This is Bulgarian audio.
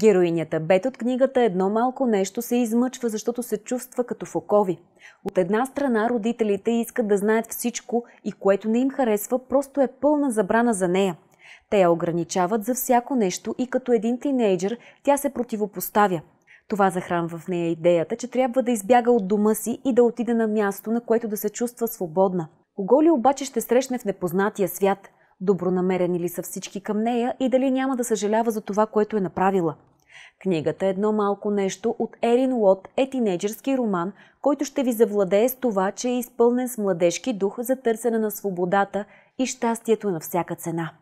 Героинята Бет от книгата «Едно малко нещо» се измъчва, защото се чувства като фокови. От една страна родителите искат да знаят всичко и което не им харесва, просто е пълна забрана за нея. Те я ограничават за всяко нещо и като един тинейджър тя се противопоставя. Това захранва в нея идеята, че трябва да избяга от дома си и да отиде на място, на което да се чувства свободна. Кого ли обаче ще срещне в непознатия свят – добронамерени ли са всички към нея и дали няма да съжалява за това, което е направила. Книгата е «Едно малко нещо» от Ерин Лот е тинейджерски роман, който ще ви завладее с това, че е изпълнен с младежки дух за търсене на свободата и щастието на всяка цена.